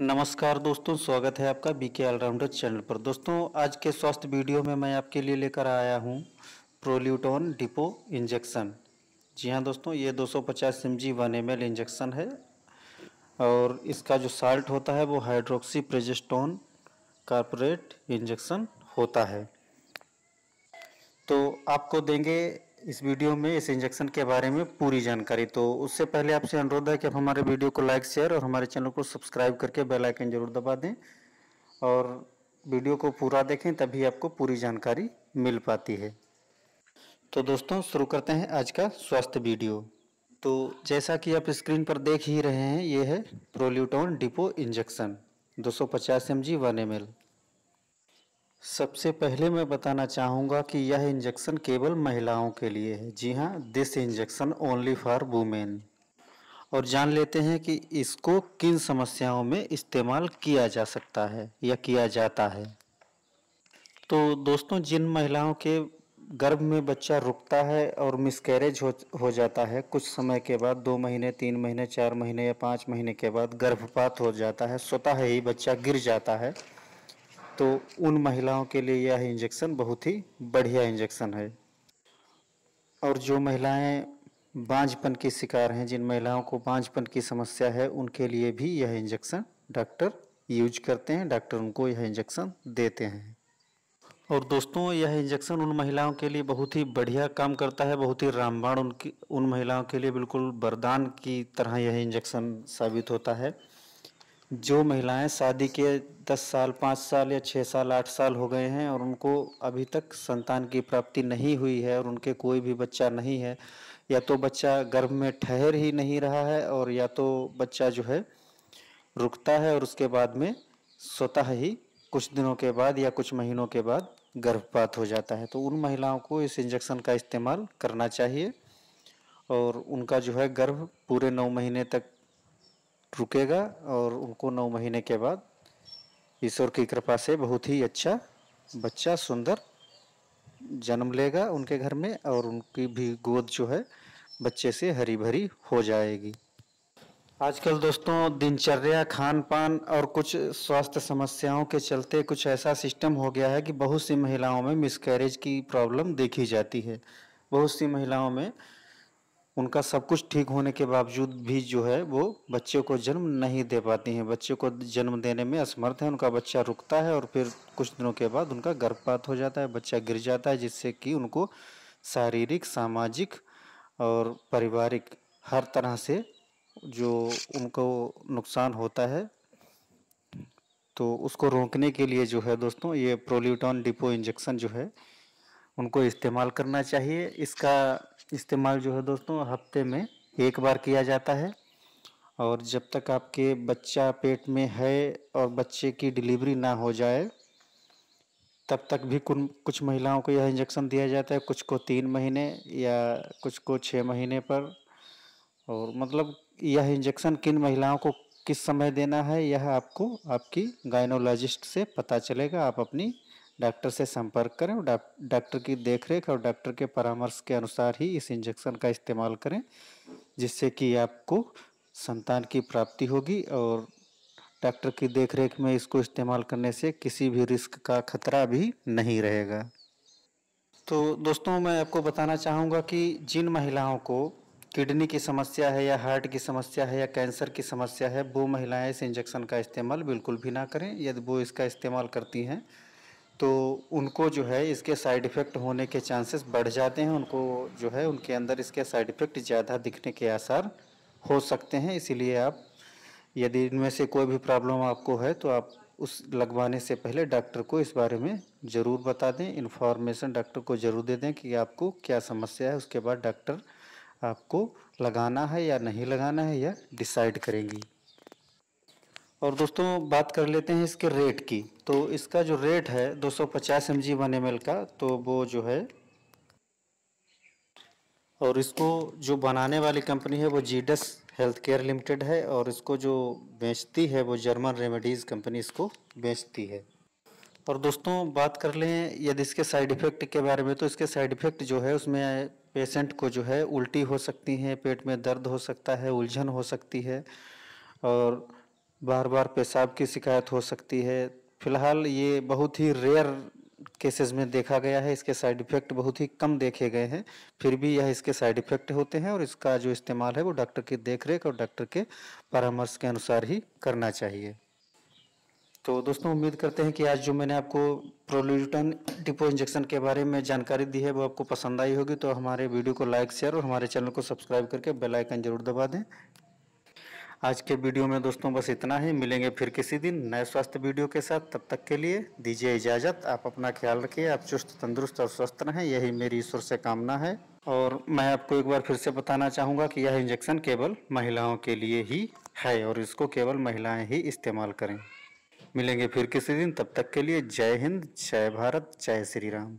नमस्कार दोस्तों स्वागत है आपका बीके के ऑलराउंडर चैनल पर दोस्तों आज के स्वास्थ्य वीडियो में मैं आपके लिए लेकर आया हूँ प्रोल्यूटोन डिपो इंजेक्शन जी हाँ दोस्तों ये 250 सौ M G one M L injection है और इसका जो साल्ट होता है वो हाइड्रोक्सी प्रेजिस्टोन कॉर्पोरेट इंजेक्शन होता है तो आपको देंगे इस वीडियो में इस इंजेक्शन के बारे में पूरी जानकारी तो उससे पहले आपसे अनुरोध है कि आप हमारे वीडियो को लाइक शेयर और हमारे चैनल को सब्सक्राइब करके बेल आइकन जरूर दबा दें और वीडियो को पूरा देखें तभी आपको पूरी जानकारी मिल पाती है तो दोस्तों शुरू करते हैं आज का स्वास्थ्य वीडियो तो जैसा कि आप स्क्रीन पर देख ही रहे हैं ये है प्रोल्यूटोन डिपो इंजेक्शन दो सौ पचास M G one M L सबसे पहले मैं बताना चाहूँगा कि यह इंजेक्शन केवल महिलाओं के लिए है जी हाँ this injection only for women और जान लेते हैं कि इसको किन समस्याओं में इस्तेमाल किया जा सकता है या किया जाता है तो दोस्तों जिन महिलाओं के गर्भ में बच्चा रुकता है और मिसकैरेज हो हो जाता है कुछ समय के बाद दो महीने तीन महीने चार महीने या पाँच महीने के बाद गर्भपात हो जाता है स्वतः ही बच्चा गिर जाता है तो उन महिलाओं के लिए यह इंजेक्शन बहुत ही बढ़िया इंजेक्शन है और जो महिलाएं बांझपन की शिकार हैं जिन महिलाओं को बांझपन की समस्या है उनके लिए भी यह इंजेक्शन डॉक्टर यूज करते हैं डॉक्टर उनको यह इंजेक्शन देते हैं और दोस्तों यह इंजेक्शन उन महिलाओं के लिए बहुत ही बढ़िया काम करता है बहुत ही रामबाण उनकी उन महिलाओं के लिए बिल्कुल वरदान की तरह यह इंजेक्शन साबित होता है जो महिलाएं शादी के दस साल पाँच साल या छः साल आठ साल हो गए हैं और उनको अभी तक संतान की प्राप्ति नहीं हुई है और उनके कोई भी बच्चा नहीं है या तो बच्चा गर्भ में ठहर ही नहीं रहा है और या तो बच्चा जो है रुकता है और उसके बाद में स्वतः ही कुछ दिनों के बाद या कुछ महीनों के बाद गर्भपात हो जाता है तो उन महिलाओं को इस इंजेक्शन का इस्तेमाल करना चाहिए और उनका जो है गर्भ पूरे नौ महीने तक रुकेगा और उनको नौ महीने के बाद ईश्वर की कृपा से बहुत ही अच्छा बच्चा सुंदर जन्म लेगा उनके घर में और उनकी भी गोद जो है बच्चे से हरी भरी हो जाएगी आजकल दोस्तों दिनचर्या खान पान और कुछ स्वास्थ्य समस्याओं के चलते कुछ ऐसा सिस्टम हो गया है कि बहुत सी महिलाओं में मिसकैरेज की प्रॉब्लम देखी जाती है बहुत सी महिलाओं में उनका सब कुछ ठीक होने के बावजूद भी जो है वो बच्चे को जन्म नहीं दे पाती हैं बच्चे को जन्म देने में असमर्थ है उनका बच्चा रुकता है और फिर कुछ दिनों के बाद उनका गर्भपात हो जाता है बच्चा गिर जाता है जिससे कि उनको शारीरिक सामाजिक और पारिवारिक हर तरह से जो उनको नुकसान होता है तो उसको रोकने के लिए जो है दोस्तों ये प्रोल्यूटॉन डिपो इंजेक्शन जो है उनको इस्तेमाल करना चाहिए इसका इस्तेमाल जो है दोस्तों हफ्ते में एक बार किया जाता है और जब तक आपके बच्चा पेट में है और बच्चे की डिलीवरी ना हो जाए तब तक भी कुछ महिलाओं को यह इंजेक्शन दिया जाता है कुछ को तीन महीने या कुछ को छः महीने पर और मतलब यह इंजेक्शन किन महिलाओं को किस समय देना है यह आपको आपकी गायनोलॉजिस्ट से पता चलेगा आप अपनी डॉक्टर से संपर्क करें और डॉक्टर की देखरेख और डॉक्टर के परामर्श के अनुसार ही इस इंजेक्शन का इस्तेमाल करें जिससे कि आपको संतान की प्राप्ति होगी और डॉक्टर की देखरेख में इसको इस्तेमाल करने से किसी भी रिस्क का खतरा भी नहीं रहेगा तो दोस्तों मैं आपको बताना चाहूँगा कि जिन महिलाओं को किडनी की समस्या है या हार्ट की समस्या है या कैंसर की समस्या है वो महिलाएं इस इंजेक्शन का इस्तेमाल बिल्कुल भी ना करें यदि वो इसका इस्तेमाल करती हैं तो उनको जो है इसके साइड इफ़ेक्ट होने के चांसेस बढ़ जाते हैं उनको जो है उनके अंदर इसके साइड इफ़ेक्ट ज़्यादा दिखने के आसार हो सकते हैं इसीलिए आप यदि इनमें से कोई भी प्रॉब्लम आपको है तो आप उस लगवाने से पहले डॉक्टर को इस बारे में ज़रूर बता दें इन्फॉर्मेशन डॉक्टर को ज़रूर दे दें कि आपको क्या समस्या है उसके बाद डॉक्टर आपको लगाना है या नहीं लगाना है या डिसाइड करेंगी और दोस्तों बात कर लेते हैं इसके रेट की तो इसका जो रेट है 250 सौ वन एम का तो वो जो है और इसको जो बनाने वाली कंपनी है वो जीडस हेल्थ केयर लिमिटेड है और इसको जो बेचती है वो जर्मन रेमेडीज़ कंपनी इसको बेचती है और दोस्तों बात कर लें यदि इसके साइड इफ़ेक्ट के बारे में तो इसके साइड इफ़ेक्ट जो है उसमें पेशेंट को जो है उल्टी हो सकती है पेट में दर्द हो सकता है उलझन हो सकती है और बार बार पेशाब की शिकायत हो सकती है फिलहाल ये बहुत ही रेयर केसेस में देखा गया है इसके साइड इफ़ेक्ट बहुत ही कम देखे गए हैं फिर भी यह इसके साइड इफ़ेक्ट होते हैं और इसका जो इस्तेमाल है वो डॉक्टर की देखरेख और डॉक्टर के परामर्श के अनुसार ही करना चाहिए तो दोस्तों उम्मीद करते हैं कि आज जो मैंने आपको प्रोल्यूटन डिपो इंजेक्शन के बारे में जानकारी दी है वो आपको पसंद आई होगी तो हमारे वीडियो को लाइक शेयर और हमारे चैनल को सब्सक्राइब करके बेलाइकन जरूर दबा दें आज के वीडियो में दोस्तों बस इतना ही मिलेंगे फिर किसी दिन नए स्वास्थ्य वीडियो के साथ तब तक के लिए दीजिए इजाज़त आप अपना ख्याल रखिए आप चुस्त तंदुरुस्त और स्वस्थ रहें यही मेरी ईश्वर से कामना है और मैं आपको एक बार फिर से बताना चाहूँगा कि यह इंजेक्शन केवल महिलाओं के लिए ही है और इसको केवल महिलाएँ ही इस्तेमाल करें मिलेंगे फिर किसी दिन तब तक के लिए जय हिंद जय भारत जय श्री राम